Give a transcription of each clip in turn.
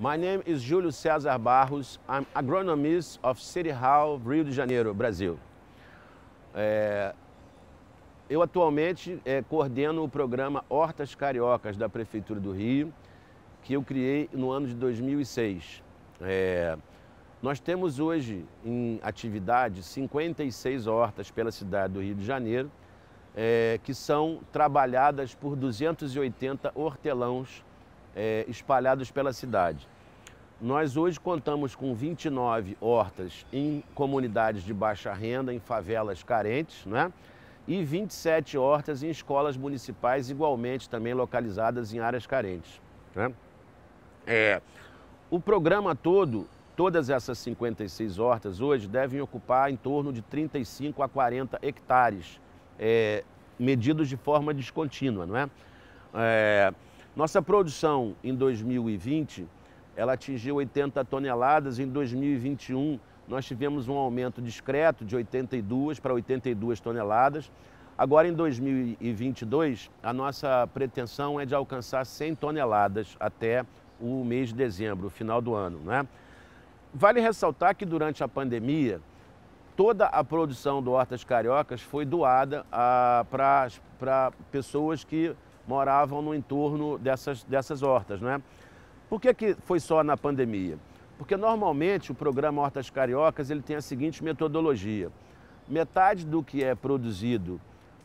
My name is Júlio César Barros. I'm agronomist of City Hall, Rio de Janeiro, Brasil. É, eu atualmente é, coordeno o programa Hortas Cariocas da Prefeitura do Rio, que eu criei no ano de 2006. É, nós temos hoje em atividade 56 hortas pela cidade do Rio de Janeiro, é, que são trabalhadas por 280 hortelãos é, espalhados pela cidade. Nós hoje contamos com 29 hortas em comunidades de baixa renda, em favelas carentes, né? e 27 hortas em escolas municipais, igualmente também localizadas em áreas carentes. Né? É, o programa todo, todas essas 56 hortas hoje devem ocupar em torno de 35 a 40 hectares, é, medidos de forma descontínua. Não é? é nossa produção em 2020 ela atingiu 80 toneladas. Em 2021 nós tivemos um aumento discreto de 82 para 82 toneladas. Agora, em 2022, a nossa pretensão é de alcançar 100 toneladas até o mês de dezembro, final do ano. Né? Vale ressaltar que durante a pandemia, toda a produção do Hortas Cariocas foi doada para pessoas que moravam no entorno dessas, dessas hortas. Né? Por que, que foi só na pandemia? Porque normalmente o programa Hortas Cariocas ele tem a seguinte metodologia. Metade do que é produzido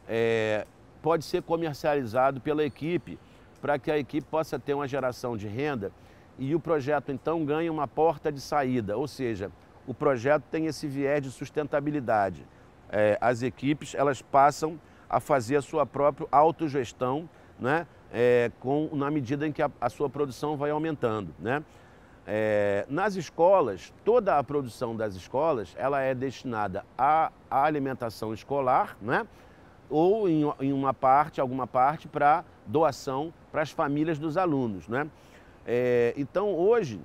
é, pode ser comercializado pela equipe, para que a equipe possa ter uma geração de renda e o projeto então ganha uma porta de saída, ou seja, o projeto tem esse viés de sustentabilidade. É, as equipes elas passam a fazer a sua própria autogestão né? É, com, na medida em que a, a sua produção vai aumentando. Né? É, nas escolas, toda a produção das escolas ela é destinada à, à alimentação escolar, né? ou em, em, uma parte, alguma parte, para doação para as famílias dos alunos. Né? É, então hoje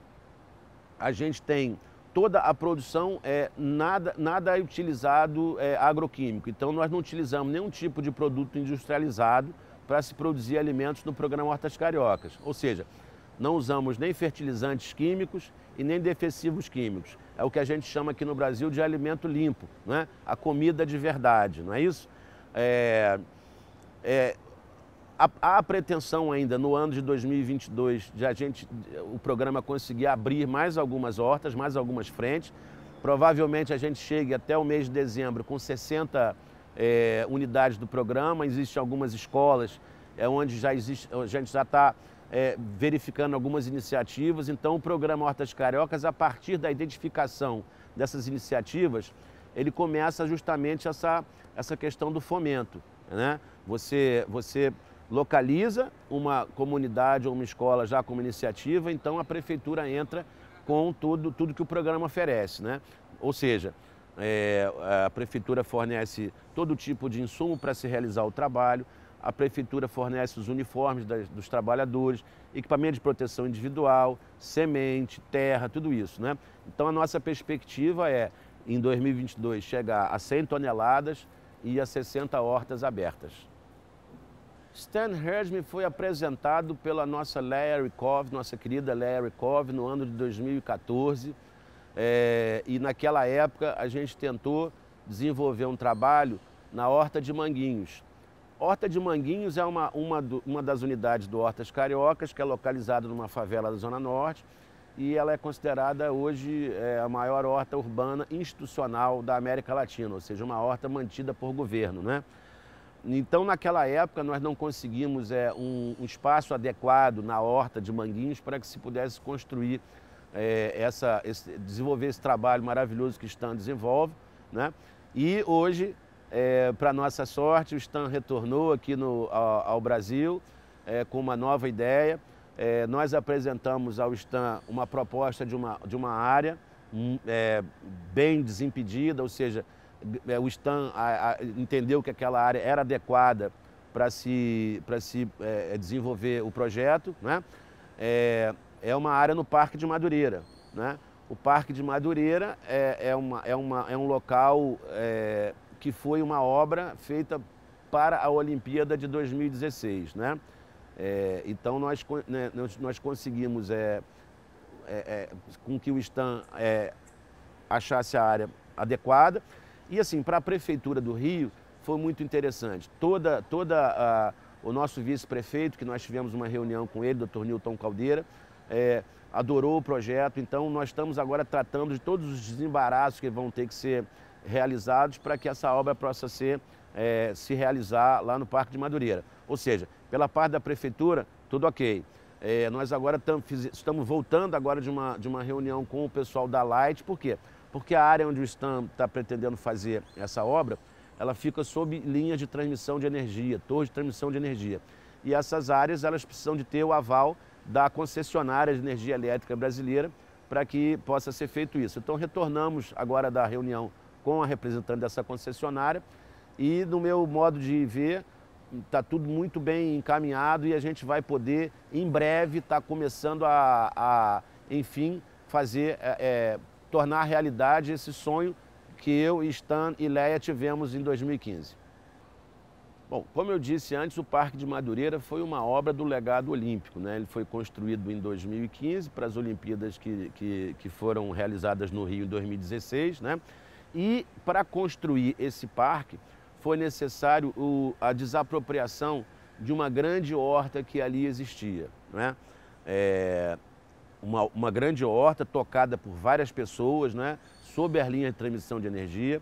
a gente tem toda a produção é nada, nada é utilizado é, agroquímico. Então nós não utilizamos nenhum tipo de produto industrializado para se produzir alimentos no programa Hortas Cariocas. Ou seja, não usamos nem fertilizantes químicos e nem defensivos químicos. É o que a gente chama aqui no Brasil de alimento limpo, né? a comida de verdade, não é isso? É, é, há, a pretensão ainda no ano de 2022 de a gente, o programa conseguir abrir mais algumas hortas, mais algumas frentes. Provavelmente a gente chegue até o mês de dezembro com 60 é, unidades do programa, existem algumas escolas é, onde já existe, a gente já está é, verificando algumas iniciativas. Então, o programa Hortas Cariocas, a partir da identificação dessas iniciativas, ele começa justamente essa, essa questão do fomento. Né? Você, você localiza uma comunidade ou uma escola já como iniciativa, então a prefeitura entra com tudo, tudo que o programa oferece. Né? Ou seja, é, a prefeitura fornece todo tipo de insumo para se realizar o trabalho, a prefeitura fornece os uniformes das, dos trabalhadores, equipamento de proteção individual, semente, terra, tudo isso. Né? Então a nossa perspectiva é, em 2022, chegar a 100 toneladas e a 60 hortas abertas. Stan Hersman foi apresentado pela nossa Larry Kov, nossa querida Larry Kov, no ano de 2014. É, e naquela época a gente tentou desenvolver um trabalho na Horta de Manguinhos. Horta de Manguinhos é uma, uma, do, uma das unidades do Hortas Cariocas, que é localizada numa favela da Zona Norte, e ela é considerada hoje é, a maior horta urbana institucional da América Latina, ou seja, uma horta mantida por governo. Né? Então, naquela época, nós não conseguimos é, um, um espaço adequado na horta de Manguinhos para que se pudesse construir é, essa, esse, desenvolver esse trabalho maravilhoso que o Stan desenvolve. Né? E hoje, é, para nossa sorte, o Stan retornou aqui no, ao, ao Brasil é, com uma nova ideia. É, nós apresentamos ao Stan uma proposta de uma, de uma área hum, é, bem desimpedida, ou seja, é, o Stan a, a, entendeu que aquela área era adequada para se, pra se desenvolver o projeto. Né? é uma área no Parque de Madureira. Né? O Parque de Madureira é, é, uma, é, uma, é um local é, que foi uma obra feita para a Olimpíada de 2016. Né? É, então nós, né, nós, nós, conseguimos é, é, é com que o Stan é, achasse a área adequada. E assim, para a Prefeitura do Rio foi muito interessante. Toda, toda a, o nosso vice-prefeito, que nós tivemos uma reunião com ele, Dr. Nilton Caldeira, é, adorou o projeto, então nós estamos agora tratando de todos os desembaraços que vão ter que ser realizados para que essa obra possa ser, é, se realizar lá no Parque de Madureira. Ou seja, pela parte da Prefeitura, tudo ok. É, nós agora tam, fiz, estamos voltando agora de uma, de uma reunião com o pessoal da Light, por quê? Porque a área onde o Stam está pretendendo fazer essa obra, ela fica sob linha de transmissão de energia, torre de transmissão de energia. E essas áreas, elas precisam de ter o aval da concessionária de energia elétrica brasileira para que possa ser feito isso. Então, retornamos agora da reunião com a representante dessa concessionária e, no meu modo de ver, está tudo muito bem encaminhado e a gente vai poder, em breve, estar tá começando a, a, enfim, fazer, é, é, tornar realidade esse sonho que eu, Stan e Leia tivemos em 2015. Bom, como eu disse antes, o Parque de Madureira foi uma obra do legado olímpico. Né? Ele foi construído em 2015 para as Olimpíadas que, que, que foram realizadas no Rio em 2016. Né? E para construir esse parque foi necessário o, a desapropriação de uma grande horta que ali existia. Né? É, uma, uma grande horta tocada por várias pessoas, né? sob a linha de transmissão de energia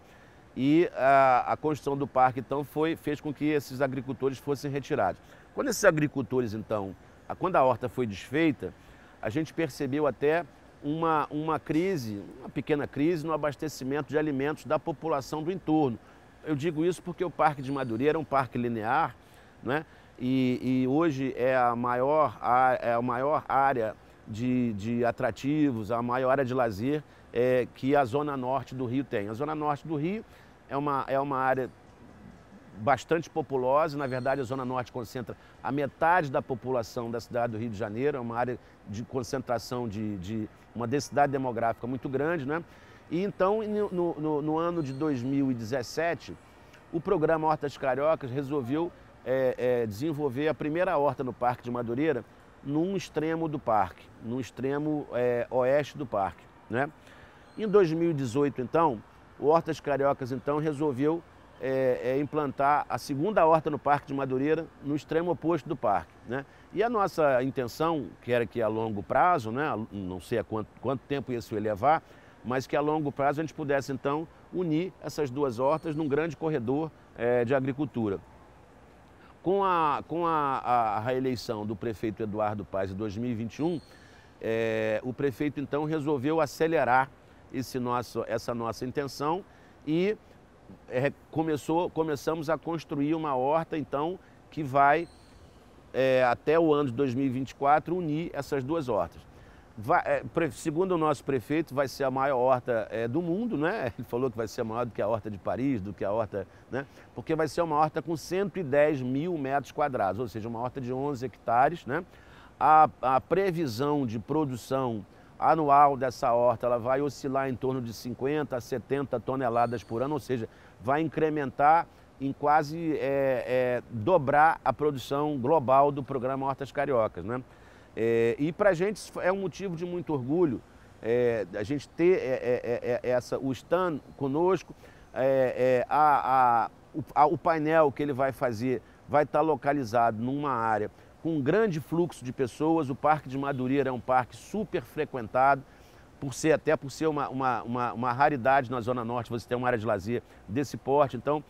e a, a, construção do parque então foi, fez com que esses agricultores fossem retirados. Quando esses agricultores então, a, quando a horta foi desfeita, a gente percebeu até uma, uma crise, uma pequena crise no abastecimento de alimentos da população do entorno. Eu digo isso porque o Parque de Madureira é um parque linear, né? E, e hoje é a maior, a, é a maior área de, de atrativos, a maior área de lazer é, que a zona norte do Rio tem. A zona norte do Rio é uma, é uma área bastante populosa. Na verdade, a Zona Norte concentra a metade da população da cidade do Rio de Janeiro. É uma área de concentração de, de uma densidade demográfica muito grande. Né? E então, no, no, no ano de 2017, o programa Hortas Cariocas resolveu é, é, desenvolver a primeira horta no Parque de Madureira num extremo do parque, num extremo é, oeste do parque. Né? Em 2018, então, o Hortas Cariocas, então, resolveu é, é, implantar a segunda horta no Parque de Madureira, no extremo oposto do parque. Né? E a nossa intenção, que era que a longo prazo, né, não sei a quanto, quanto tempo isso ia levar, mas que a longo prazo a gente pudesse, então, unir essas duas hortas num grande corredor é, de agricultura. Com, a, com a, a, a reeleição do prefeito Eduardo Paes em 2021, é, o prefeito então resolveu acelerar esse nosso, essa nossa intenção e é, começou, começamos a construir uma horta, então, que vai, é, até o ano de 2024, unir essas duas hortas. Vai, é, segundo o nosso prefeito, vai ser a maior horta é, do mundo, né? Ele falou que vai ser maior do que a horta de Paris, do que a horta, né? Porque vai ser uma horta com 110 mil metros quadrados, ou seja, uma horta de 11 hectares, né? a, a previsão de produção anual dessa horta ela vai oscilar em torno de 50 a 70 toneladas por ano, ou seja, vai incrementar em quase é, é, dobrar a produção global do programa Hortas Cariocas. Né? É, e para a gente é um motivo de muito orgulho é, a gente ter é, é, essa, o Stan conosco, a, a, o, a, o painel que ele vai fazer vai estar tá localizado numa área com um grande fluxo de pessoas. O Parque de Madureira é um parque super frequentado, por ser, até por ser uma, uma, uma, uma raridade na Zona Norte, você tem uma área de lazer desse porte. Então,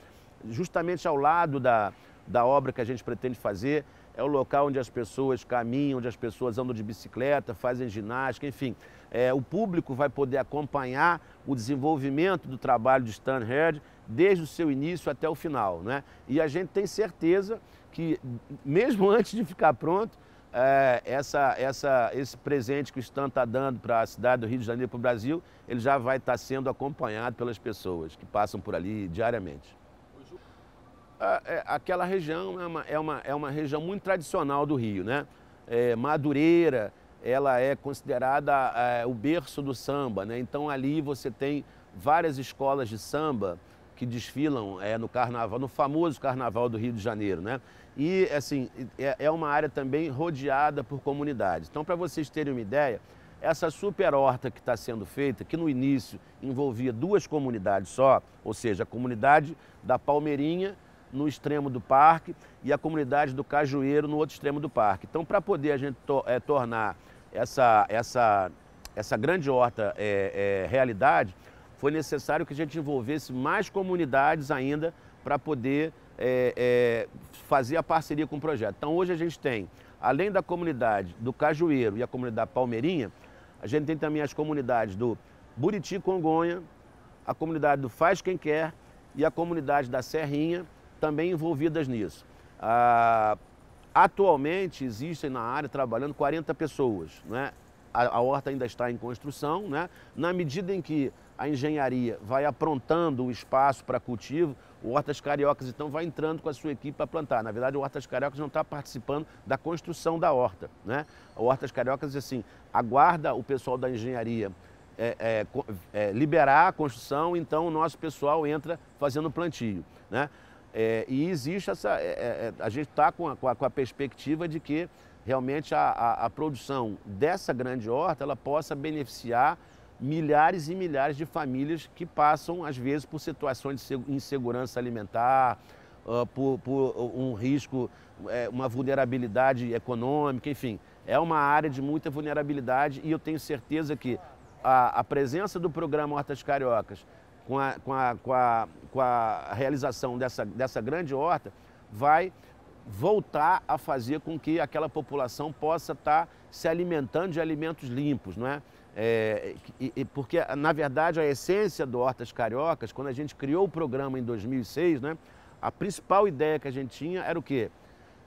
justamente ao lado da, da obra que a gente pretende fazer, é o local onde as pessoas caminham, onde as pessoas andam de bicicleta, fazem ginástica, enfim. É, o público vai poder acompanhar o desenvolvimento do trabalho de Stan Herd desde o seu início até o final. Né? E a gente tem certeza que, mesmo antes de ficar pronto, é, essa, essa, esse presente que o Stan está dando para a cidade do Rio de Janeiro, para o Brasil, ele já vai estar tá sendo acompanhado pelas pessoas que passam por ali diariamente. É, aquela região é uma, é uma, é uma região muito tradicional do Rio, né? É, Madureira, ela é considerada é, o berço do samba, né? Então ali você tem várias escolas de samba que desfilam é, no carnaval, no famoso carnaval do Rio de Janeiro, né? E assim é, é uma área também rodeada por comunidades. Então para vocês terem uma ideia, essa super horta que está sendo feita, que no início envolvia duas comunidades só, ou seja, a comunidade da Palmeirinha no extremo do parque e a comunidade do Cajueiro no outro extremo do parque. Então, para poder a gente to é, tornar essa, essa, essa grande horta é, é, realidade, foi necessário que a gente envolvesse mais comunidades ainda para poder fazer a parceria com o projeto. Então, hoje a gente tem, além da comunidade do Cajueiro e a comunidade Palmeirinha, a gente tem também as comunidades do Buriti Congonha, a comunidade do Faz Quem Quer e a comunidade da Serrinha, também envolvidas nisso. Ah, atualmente existem na área trabalhando 40 pessoas, né? a, a horta ainda está em construção, né? na medida em que a engenharia vai aprontando o espaço para cultivo, o Hortas Cariocas então vai entrando com a sua equipe para plantar. Na verdade, o Hortas Cariocas não está participando da construção da horta. Né? O Hortas Cariocas, assim, aguarda o pessoal da engenharia é, é, é, liberar a construção, então o nosso pessoal entra fazendo plantio. Né? É, e existe essa. É, é, é a gente está com, com, com a, perspectiva de que realmente a, a, a, produção dessa grande horta ela possa beneficiar milhares e milhares de famílias que passam, às vezes, por situações de insegurança alimentar, uh, por, por, um risco, é, uma vulnerabilidade econômica, enfim. É uma área de muita vulnerabilidade e eu tenho certeza que a, a presença do programa Hortas Cariocas com a, com a, com a, com a realização dessa, dessa grande horta, vai voltar a fazer com que aquela população possa estar tá se alimentando de alimentos limpos, não é? é e, e porque, na verdade, a essência do Hortas Cariocas, quando a gente criou o programa em 2006, né, a principal ideia que a gente tinha era o quê?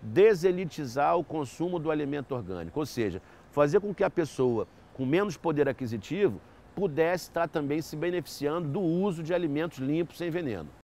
Deselitizar o consumo do alimento orgânico, ou seja, fazer com que a pessoa com menos poder aquisitivo pudesse estar também se beneficiando do uso de alimentos limpos sem veneno.